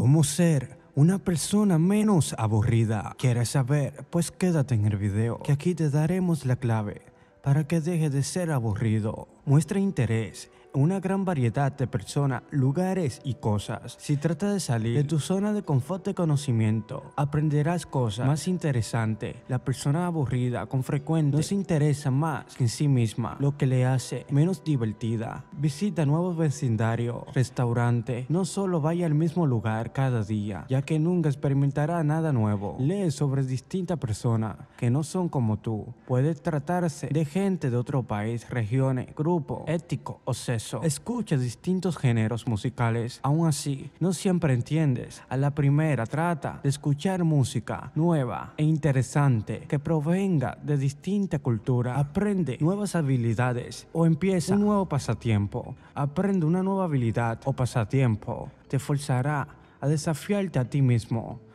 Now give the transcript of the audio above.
¿Cómo ser una persona menos aburrida? ¿Quieres saber? Pues quédate en el video, que aquí te daremos la clave para que deje de ser aburrido. Muestra interés una gran variedad de personas, lugares y cosas. Si trata de salir de tu zona de confort de conocimiento, aprenderás cosas más interesantes. La persona aburrida con frecuencia no se interesa más en sí misma, lo que le hace menos divertida. Visita nuevos vecindarios, restaurante, no solo vaya al mismo lugar cada día, ya que nunca experimentará nada nuevo. Lee sobre distintas personas que no son como tú. Puede tratarse de gente de otro país, regiones, grupo ético o sexo escucha distintos géneros musicales, aún así, no siempre entiendes. A la primera trata de escuchar música nueva e interesante que provenga de distinta cultura. Aprende nuevas habilidades o empieza un nuevo pasatiempo. Aprende una nueva habilidad o pasatiempo. Te forzará a desafiarte a ti mismo